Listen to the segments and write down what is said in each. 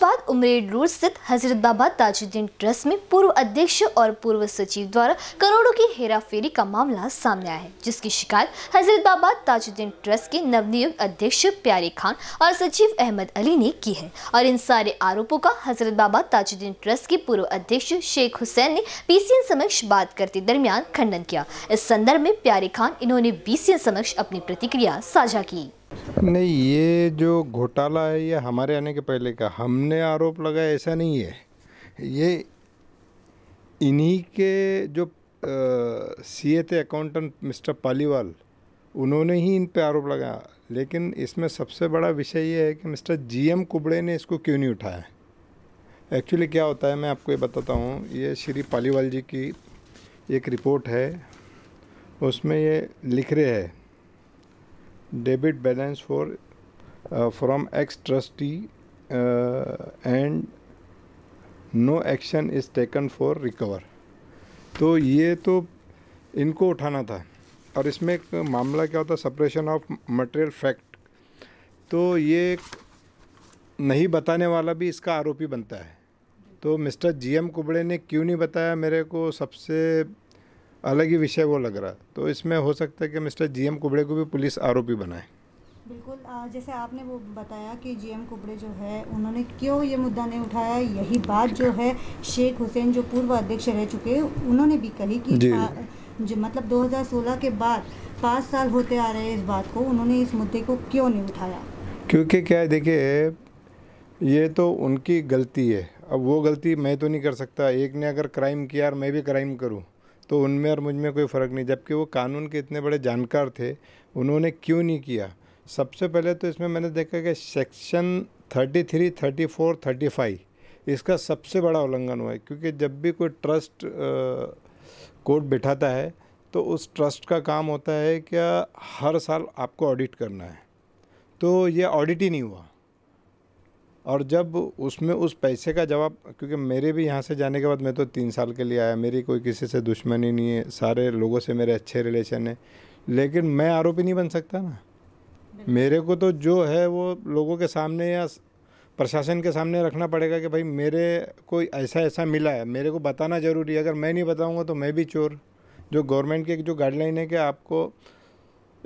बाद उमरेड रोड स्थित हजरत बाबा ताजुद्दीन ट्रस्ट में पूर्व अध्यक्ष और पूर्व सचिव द्वारा करोड़ों की हेराफेरी का मामला सामने आया है जिसकी शिकायत हजरत बाबा ताजुद्दीन ट्रस्ट के नवनियुक्त अध्यक्ष प्यारे खान और सचिव अहमद अली ने की है और इन सारे आरोपों का हजरत बाबा ताजुद्दीन ट्रस्ट के पूर्व अध्यक्ष शेख हुसैन ने पीसीएन समक्ष बात करते दरमियान खंडन किया इस संदर्भ में प्यारे खान इन्होंने बीसीएन समक्ष अपनी प्रतिक्रिया साझा की नहीं ये जो घोटाला है ये हमारे आने के पहले का हमने आरोप लगाया ऐसा नहीं है ये इन्हीं के जो सी ए थे अकाउंटेंट मिस्टर पालीवाल उन्होंने ही इन पे आरोप लगाया लेकिन इसमें सबसे बड़ा विषय ये है कि मिस्टर जीएम कुबड़े ने इसको क्यों नहीं उठाया एक्चुअली क्या होता है मैं आपको ये बताता हूँ ये श्री पालीवाल जी की एक रिपोर्ट है उसमें ये लिख रहे हैं debit balance for uh, from ex trustee uh, and no action is taken for recover तो ये तो इनको उठाना था और इसमें एक मामला क्या होता सप्रेशन ऑफ मटेरियल फैक्ट तो ये नहीं बताने वाला भी इसका आरोपी बनता है तो मिस्टर जीएम कुबड़े ने क्यों नहीं बताया मेरे को सबसे अलग ही विषय वो लग रहा तो इसमें हो सकता है कि मिस्टर जी एम कुबड़े को भी पुलिस आरोपी बनाए बिल्कुल जैसे आपने वो बताया कि जीएम कुबड़े जो है उन्होंने क्यों ये मुद्दा नहीं उठाया यही बात जो है शेख हुसैन जो पूर्व अध्यक्ष रह चुके उन्होंने भी कही कि जो मतलब 2016 के बाद पाँच साल होते आ रहे हैं इस बात को उन्होंने इस मुद्दे को क्यों नहीं उठाया क्योंकि क्या है देखिए ये तो उनकी गलती है अब वो गलती मैं तो नहीं कर सकता एक ने अगर क्राइम किया और मैं भी क्राइम करूँ तो उनमें और मुझ में कोई फ़र्क नहीं जबकि वो कानून के इतने बड़े जानकार थे उन्होंने क्यों नहीं किया सबसे पहले तो इसमें मैंने देखा कि सेक्शन 33, 34, 35 इसका सबसे बड़ा उल्लंघन हुआ है क्योंकि जब भी कोई ट्रस्ट कोर्ट बिठाता है तो उस ट्रस्ट का काम होता है क्या हर साल आपको ऑडिट करना है तो ये ऑडिट ही नहीं हुआ और जब उसमें उस पैसे का जवाब क्योंकि मेरे भी यहाँ से जाने के बाद मैं तो तीन साल के लिए आया मेरी कोई किसी से दुश्मनी नहीं है सारे लोगों से मेरे अच्छे रिलेशन है लेकिन मैं आरोपी नहीं बन सकता ना मेरे को तो जो है वो लोगों के सामने या प्रशासन के सामने रखना पड़ेगा कि भाई मेरे को ऐसा ऐसा मिला है मेरे को बताना ज़रूरी है अगर मैं नहीं बताऊँगा तो मैं भी चोर जो गवर्नमेंट की जो गाइडलाइन है कि आपको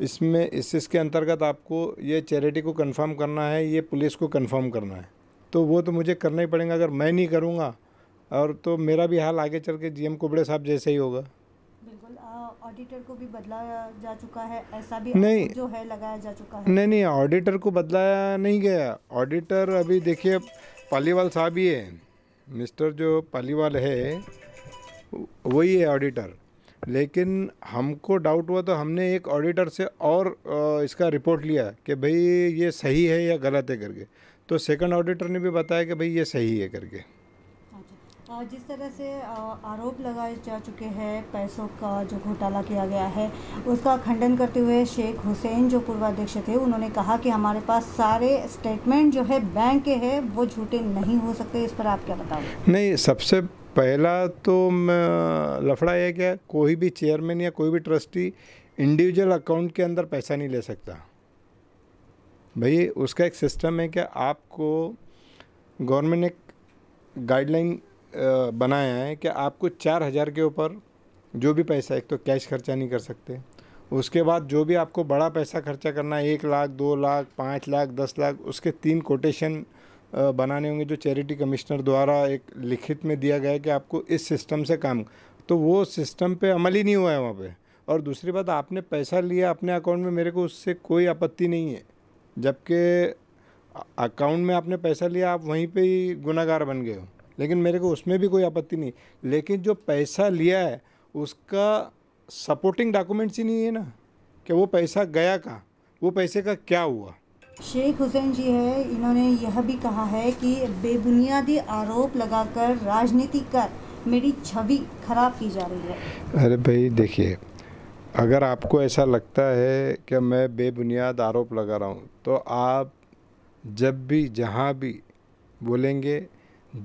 इसमें इस इसके अंतर्गत आपको ये चैरिटी को कंफर्म करना है ये पुलिस को कंफर्म करना है तो वो तो मुझे करना ही पड़ेगा अगर मैं नहीं करूँगा और तो मेरा भी हाल आगे चल के एम कुबड़े साहब जैसे ही होगा बिल्कुल ऑडिटर को भी बदलाया जा चुका है ऐसा भी नहीं जो है लगाया जा चुका है नहीं नहीं ऑडिटर को बदलाया नहीं गया ऑडिटर अभी देखिए पालीवाल साहब ही है मिस्टर जो पालीवाल है वही है ऑडिटर लेकिन हमको डाउट हुआ तो हमने एक ऑडिटर से और इसका रिपोर्ट लिया कि भाई ये सही है या गलत है करके तो सेकंड ऑडिटर ने भी बताया कि भाई ये सही है करके अच्छा। जिस तरह से आरोप लगाए जा चुके हैं पैसों का जो घोटाला किया गया है उसका खंडन करते हुए शेख हुसैन जो पूर्वाध्यक्ष थे उन्होंने कहा कि हमारे पास सारे स्टेटमेंट जो है बैंक के हैं वो झूठे नहीं हो सकते इस पर आप क्या बताओ नहीं सबसे पहला तो लफड़ा यह क्या कोई भी चेयरमैन या कोई भी ट्रस्टी इंडिविजुअल अकाउंट के अंदर पैसा नहीं ले सकता भाई उसका एक सिस्टम है कि आपको गवर्नमेंट ने गाइडलाइन बनाया है कि आपको चार हज़ार के ऊपर जो भी पैसा एक तो कैश खर्चा नहीं कर सकते उसके बाद जो भी आपको बड़ा पैसा खर्चा करना है एक लाख दो लाख पाँच लाख दस लाख उसके तीन कोटेशन बनाने होंगे जो चैरिटी कमिश्नर द्वारा एक लिखित में दिया गया है कि आपको इस सिस्टम से काम तो वो सिस्टम पे अमल ही नहीं हुआ है वहाँ पे और दूसरी बात आपने पैसा लिया अपने अकाउंट में मेरे को उससे कोई आपत्ति नहीं है जबकि अकाउंट में आपने पैसा लिया आप वहीं पे ही गुनागार बन गए हो लेकिन मेरे को उसमें भी कोई आपत्ति नहीं लेकिन जो पैसा लिया है उसका सपोर्टिंग डॉक्यूमेंट्स ही नहीं है ना कि वो पैसा गया कहाँ वो पैसे का क्या हुआ शेख हुसैन जी है इन्होंने यह भी कहा है कि बेबुनियादी आरोप लगाकर राजनीति कर मेरी छवि खराब की जा रही है अरे भाई देखिए अगर आपको ऐसा लगता है कि मैं बेबुनियाद आरोप लगा रहा हूँ तो आप जब भी जहाँ भी बोलेंगे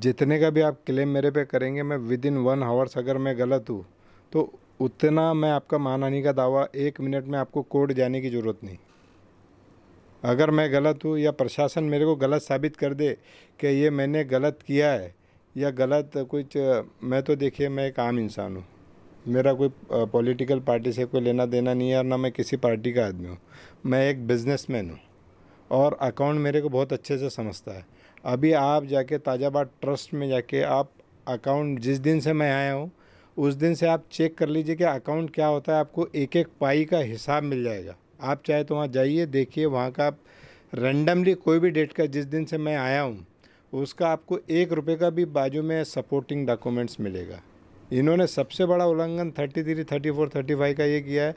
जितने का भी आप क्लेम मेरे पे करेंगे मैं विद इन वन आवर्स अगर मैं गलत हूँ तो उतना मैं आपका मानहानि का दावा एक मिनट में आपको कोर्ट जाने की ज़रूरत नहीं अगर मैं गलत हूँ या प्रशासन मेरे को गलत साबित कर दे कि ये मैंने गलत किया है या गलत कुछ मैं तो देखिए मैं एक आम इंसान हूँ मेरा कोई पॉलिटिकल पार्टी से कोई लेना देना नहीं है और ना मैं किसी पार्टी का आदमी हूँ मैं एक बिजनेसमैन हूँ और अकाउंट मेरे को बहुत अच्छे से समझता है अभी आप जाके ताजाबाद ट्रस्ट में जाके आप अकाउंट जिस दिन से मैं आया हूँ उस दिन से आप चेक कर लीजिए कि अकाउंट क्या होता है आपको एक एक पाई का हिसाब मिल जाएगा आप चाहे तो वहाँ जाइए देखिए वहाँ का रेंडमली कोई भी डेट का जिस दिन से मैं आया हूँ उसका आपको एक रुपये का भी बाजू में सपोर्टिंग डॉक्यूमेंट्स मिलेगा इन्होंने सबसे बड़ा उल्लंघन thirty three thirty four thirty five का ये किया है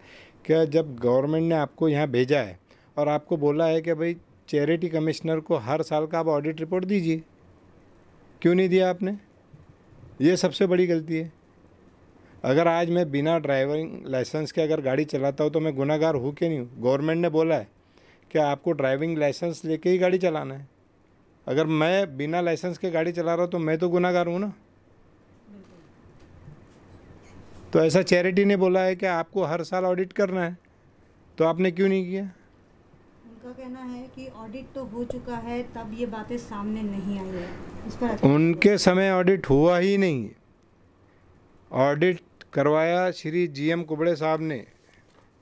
कि जब गवर्नमेंट ने आपको यहाँ भेजा है और आपको बोला है कि भाई चैरिटी कमिश्नर को हर साल का आप ऑडिट रिपोर्ट दीजिए क्यों नहीं दिया आपने ये सबसे बड़ी गलती है अगर आज मैं बिना ड्राइविंग लाइसेंस के अगर गाड़ी चलाता हूँ तो मैं गुनागार हूँ कि नहीं हूँ गवर्नमेंट ने बोला है कि आपको ड्राइविंग लाइसेंस लेके ही गाड़ी चलाना है अगर मैं बिना लाइसेंस के गाड़ी चला रहा हूँ तो मैं तो गुनागार हूँ ना तो ऐसा चैरिटी ने बोला है कि आपको हर साल ऑडिट करना है तो आपने क्यों नहीं किया उनका कहना है कि ऑडिट तो हो चुका है तब ये बातें सामने नहीं आई है उनके समय ऑडिट हुआ ही नहीं ऑडिट करवाया श्री जी एम कुबड़े साहब ने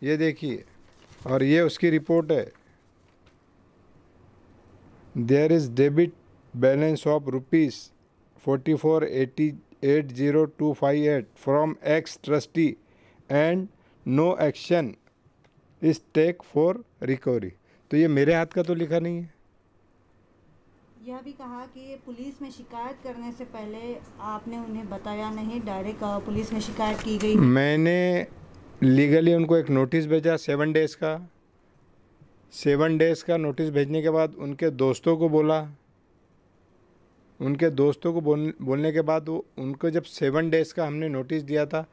ये देखिए और ये उसकी रिपोर्ट है there is debit balance of rupees forty four eighty eight zero two five eight from ex trustee and no action is take for recovery तो ये मेरे हाथ का तो लिखा नहीं है यह भी कहा कि पुलिस में शिकायत करने से पहले आपने उन्हें बताया नहीं डायरेक्ट पुलिस में शिकायत की गई मैंने लीगली उनको एक नोटिस भेजा सेवन डेज़ का सेवन डेज़ का नोटिस भेजने के बाद उनके दोस्तों को बोला उनके दोस्तों को बोल बोलने के बाद वो उनको जब सेवन डेज़ का हमने नोटिस दिया था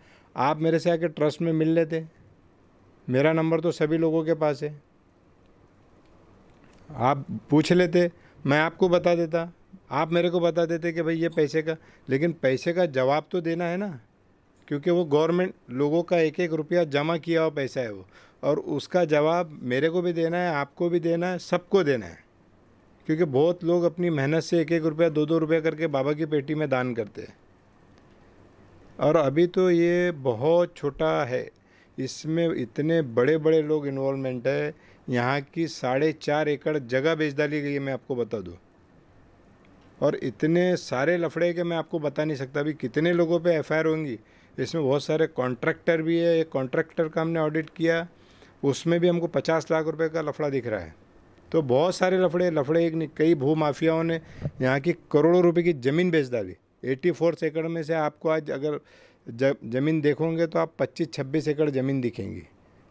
आप मेरे से आके ट्रस्ट में मिल लेते मेरा नंबर तो सभी लोगों के पास है आप पूछ लेते मैं आपको बता देता आप मेरे को बता देते कि भाई ये पैसे का लेकिन पैसे का जवाब तो देना है ना क्योंकि वो गवर्नमेंट लोगों का एक एक रुपया जमा किया हुआ पैसा है वो और उसका जवाब मेरे को भी देना है आपको भी देना है सबको देना है क्योंकि बहुत लोग अपनी मेहनत से एक एक रुपया दो दो रुपया करके बाबा की पेटी में दान करते हैं और अभी तो ये बहुत छोटा है इसमें इतने बड़े बड़े लोग इन्वॉल्वमेंट है यहाँ की साढ़े चार एकड़ जगह बेच डाली गई है मैं आपको बता दूँ और इतने सारे लफड़े के मैं आपको बता नहीं सकता अभी कितने लोगों पे एफआईआर होंगी इसमें बहुत सारे कॉन्ट्रैक्टर भी है एक कॉन्ट्रैक्टर का हमने ऑडिट किया उसमें भी हमको पचास लाख रुपये का लफड़ा दिख रहा है तो बहुत सारे लफड़े लफड़े एक कई भू माफियाओं ने यहाँ की करोड़ों रुपये की ज़मीन बेच डाली एट्टी फोर एकड़ में से आपको आज अगर जब ज़मीन देखोगे तो आप 25-26 एकड़ ज़मीन दिखेंगी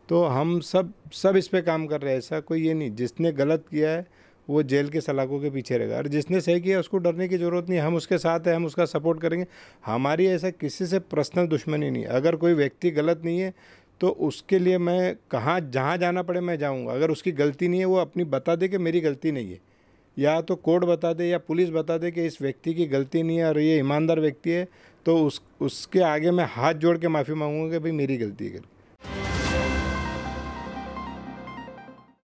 तो हम सब सब इस पे काम कर रहे हैं ऐसा कोई ये नहीं जिसने गलत किया है वो जेल के सलाखों के पीछे रहेगा और जिसने सही किया उसको डरने की ज़रूरत नहीं हम उसके साथ हैं हम उसका सपोर्ट करेंगे हमारी ऐसा किसी से पर्सनल दुश्मनी नहीं अगर कोई व्यक्ति गलत नहीं है तो उसके लिए मैं कहाँ जहाँ जाना पड़े मैं जाऊँगा अगर उसकी गलती नहीं है वो अपनी बता दे कि मेरी गलती नहीं है या तो कोर्ट बता दे या पुलिस बता दे कि इस व्यक्ति की गलती नहीं है और ये ईमानदार व्यक्ति है तो उस उसके आगे मैं हाथ जोड़ के माफ़ी मांगूंगा कि भाई मेरी गलती है